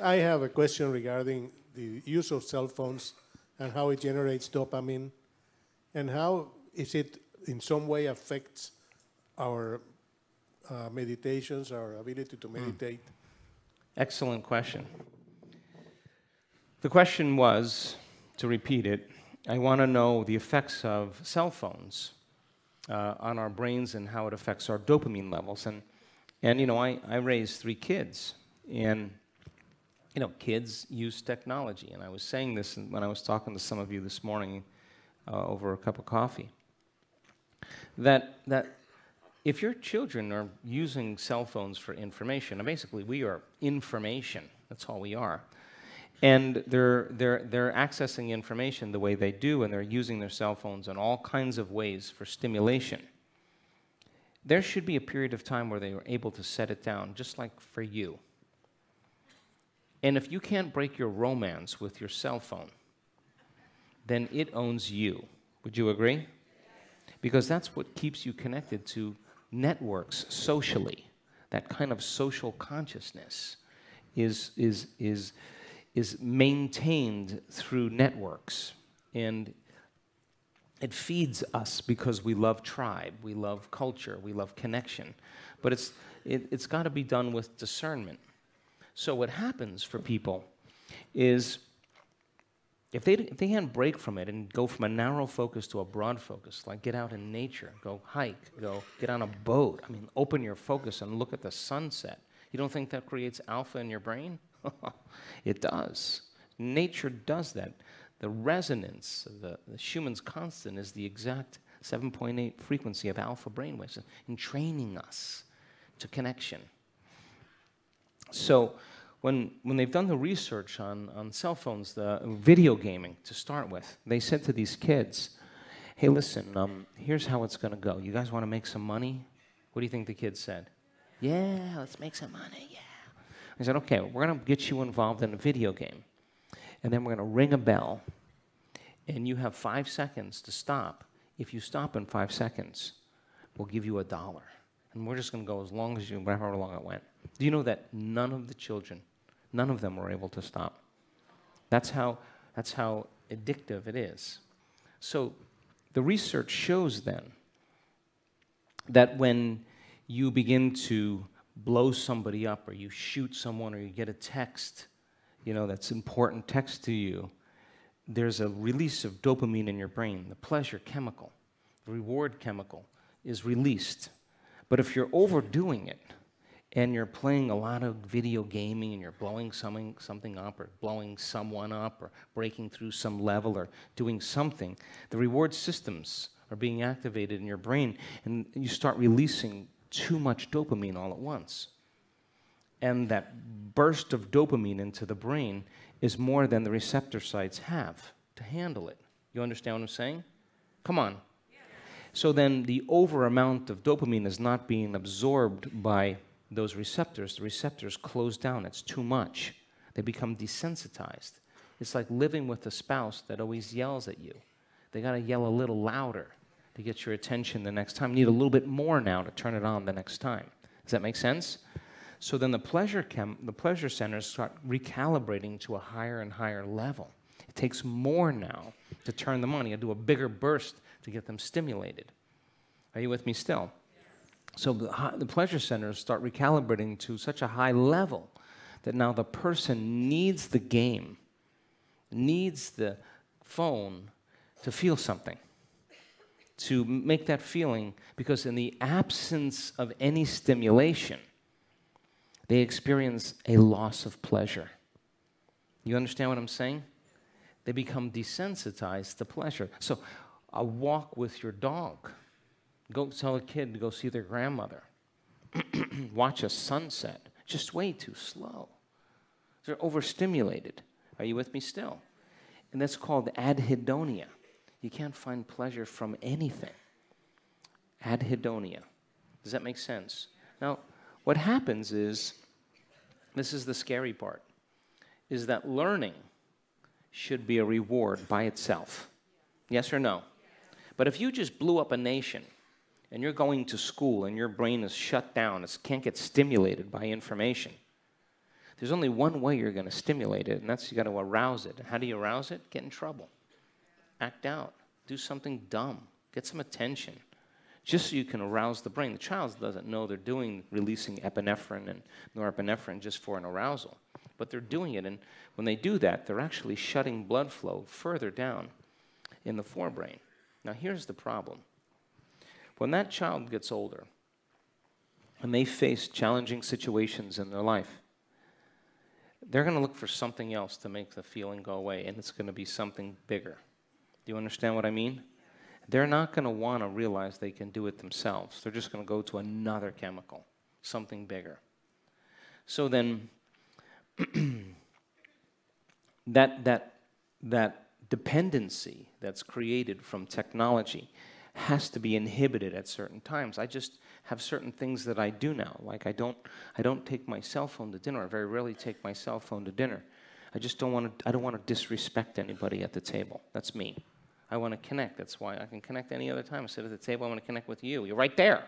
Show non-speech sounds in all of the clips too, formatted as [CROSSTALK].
I have a question regarding the use of cell phones and how it generates dopamine and how is it in some way affects our uh, meditations, our ability to hmm. meditate? Mm. Excellent question. The question was, to repeat it, I want to know the effects of cell phones uh, on our brains and how it affects our dopamine levels. And, and you know, I, I raised three kids, and you know, kids use technology. And I was saying this when I was talking to some of you this morning uh, over a cup of coffee. That, that if your children are using cell phones for information, and basically we are information, that's all we are, and they're, they're, they're accessing information the way they do, and they're using their cell phones in all kinds of ways for stimulation. There should be a period of time where they are able to set it down, just like for you. And if you can't break your romance with your cell phone, then it owns you. Would you agree? Because that's what keeps you connected to networks socially. That kind of social consciousness is, is, is, is maintained through networks. And it feeds us because we love tribe, we love culture, we love connection. But it's, it, it's got to be done with discernment. So what happens for people is if they, if they can't break from it and go from a narrow focus to a broad focus, like get out in nature, go hike, go get on a boat, I mean, open your focus and look at the sunset. You don't think that creates alpha in your brain? [LAUGHS] it does. Nature does that. The resonance, the, the Schumann's constant, is the exact 7.8 frequency of alpha brainwaves, training us to connection. So when, when they've done the research on, on cell phones, the video gaming to start with, they said to these kids, hey, listen, um, here's how it's going to go. You guys want to make some money? What do you think the kids said? Yeah, let's make some money, yeah. I said, okay, we're going to get you involved in a video game. And then we're going to ring a bell. And you have five seconds to stop. If you stop in five seconds, we'll give you a dollar. And we're just going to go as long as you, whatever long it went. Do you know that none of the children, none of them were able to stop? That's how, that's how addictive it is. So the research shows then that when you begin to blow somebody up or you shoot someone or you get a text, you know, that's important text to you, there's a release of dopamine in your brain. The pleasure chemical, the reward chemical is released. But if you're overdoing it, and you're playing a lot of video gaming and you're blowing something, something up or blowing someone up or breaking through some level or doing something, the reward systems are being activated in your brain and you start releasing too much dopamine all at once. And that burst of dopamine into the brain is more than the receptor sites have to handle it. You understand what I'm saying? Come on. Yeah. So then the over amount of dopamine is not being absorbed by those receptors, the receptors close down. It's too much. They become desensitized. It's like living with a spouse that always yells at you. They got to yell a little louder to get your attention the next time. You need a little bit more now to turn it on the next time. Does that make sense? So then the pleasure chem- the pleasure centers start recalibrating to a higher and higher level. It takes more now to turn them on. You do a bigger burst to get them stimulated. Are you with me still? So the, the pleasure centers start recalibrating to such a high level that now the person needs the game, needs the phone to feel something, to make that feeling, because in the absence of any stimulation, they experience a loss of pleasure. You understand what I'm saying? They become desensitized to pleasure. So, a walk with your dog Go tell a kid to go see their grandmother. [CLEARS THROAT] Watch a sunset. Just way too slow. They're overstimulated. Are you with me still? And that's called adhedonia. You can't find pleasure from anything. Adhedonia. Does that make sense? Now, what happens is this is the scary part is that learning should be a reward by itself. Yes or no? But if you just blew up a nation and you're going to school and your brain is shut down, it can't get stimulated by information. There's only one way you're going to stimulate it, and that's you got to arouse it. How do you arouse it? Get in trouble, act out, do something dumb, get some attention, just so you can arouse the brain. The child doesn't know they're doing releasing epinephrine and norepinephrine just for an arousal, but they're doing it, and when they do that, they're actually shutting blood flow further down in the forebrain. Now, here's the problem when that child gets older and they face challenging situations in their life, they're going to look for something else to make the feeling go away, and it's going to be something bigger. Do you understand what I mean? They're not going to want to realize they can do it themselves. They're just going to go to another chemical, something bigger. So then, [CLEARS THROAT] that, that, that dependency that's created from technology has to be inhibited at certain times. I just have certain things that I do now. Like I don't, I don't take my cell phone to dinner. I very rarely take my cell phone to dinner. I just don't want to. I don't want to disrespect anybody at the table. That's me. I want to connect. That's why I can connect any other time. I sit at the table. I want to connect with you. You're right there.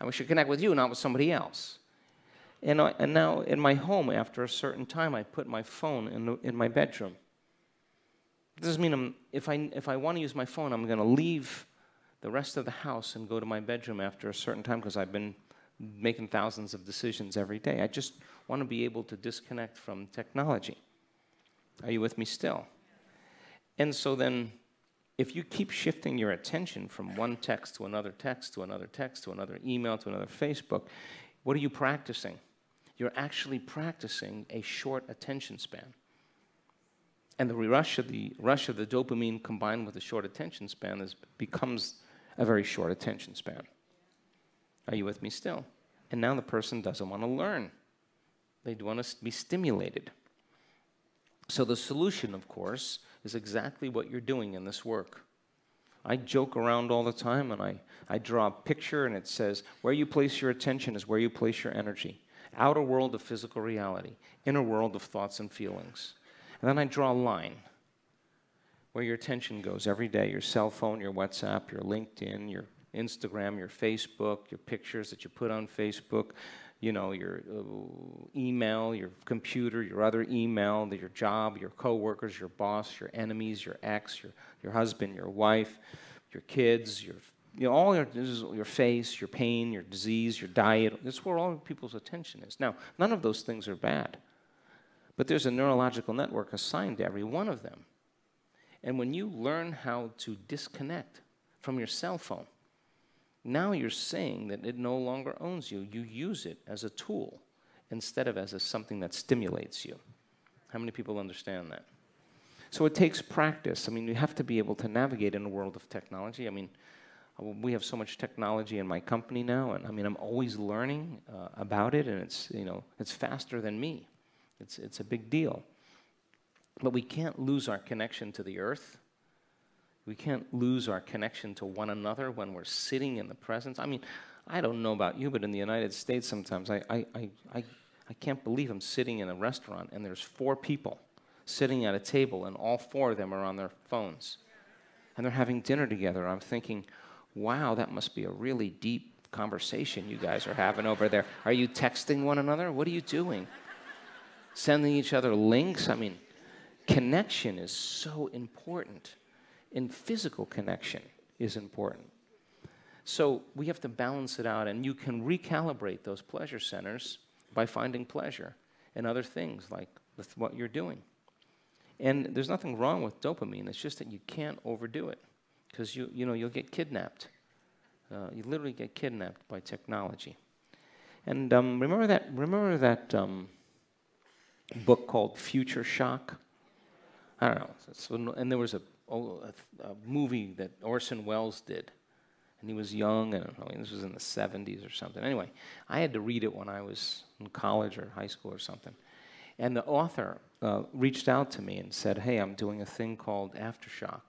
I wish to connect with you, not with somebody else. And, I, and now in my home, after a certain time, I put my phone in, the, in my bedroom. It doesn't mean I'm, if I, if I want to use my phone, I'm going to leave the rest of the house and go to my bedroom after a certain time because I've been making thousands of decisions every day. I just want to be able to disconnect from technology. Are you with me still? And so then, if you keep shifting your attention from one text to another text to another text to another email to another Facebook, what are you practicing? You're actually practicing a short attention span. And the rush of the rush of the dopamine combined with the short attention span is, becomes a very short attention span. Are you with me still? And now the person doesn't want to learn. They want to be stimulated. So the solution, of course, is exactly what you're doing in this work. I joke around all the time and I, I draw a picture and it says, where you place your attention is where you place your energy. Outer world of physical reality, inner world of thoughts and feelings. And then I draw a line where your attention goes every day your cell phone, your WhatsApp, your LinkedIn, your Instagram, your Facebook, your pictures that you put on Facebook, you know, your uh, email, your computer, your other email, your job, your coworkers, your boss, your enemies, your ex, your, your husband, your wife, your kids, your you know, all your, your face, your pain, your disease, your diet, that's where all people's attention is. Now, none of those things are bad, but there's a neurological network assigned to every one of them. And when you learn how to disconnect from your cell phone, now you're saying that it no longer owns you. You use it as a tool instead of as a, something that stimulates you. How many people understand that? So it takes practice. I mean, you have to be able to navigate in a world of technology. I mean, uh, we have so much technology in my company now, and I mean, I'm always learning uh, about it, and it's you know, it's faster than me. It's it's a big deal. But we can't lose our connection to the earth. We can't lose our connection to one another when we're sitting in the presence. I mean, I don't know about you, but in the United States sometimes I, I, I, I, I can't believe I'm sitting in a restaurant and there's four people sitting at a table and all four of them are on their phones. And they're having dinner together. I'm thinking, wow, that must be a really deep conversation you guys are having over there. Are you texting one another? What are you doing? Sending each other links? I mean, connection is so important, and physical connection is important. So we have to balance it out, and you can recalibrate those pleasure centers by finding pleasure and other things like with what you're doing. And there's nothing wrong with dopamine. It's just that you can't overdo it because you you know you'll get kidnapped. Uh, you literally get kidnapped by technology. And um, remember that remember that um, book called Future Shock I don't know. So, and there was a, oh, a, a, movie that Orson Welles did, and he was young. I don't know. This was in the 70s or something. Anyway, I had to read it when I was in college or high school or something. And the author uh, reached out to me and said, "Hey, I'm doing a thing called Aftershock,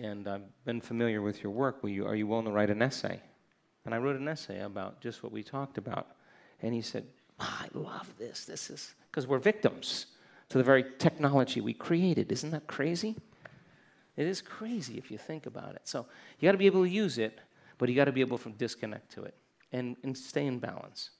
and I've been familiar with your work. You, are you willing to write an essay?" And I wrote an essay about just what we talked about. And he said, oh, "I love this. This is because we're victims." to the very technology we created. Isn't that crazy? It is crazy if you think about it. So you got to be able to use it, but you got to be able to disconnect to it and, and stay in balance.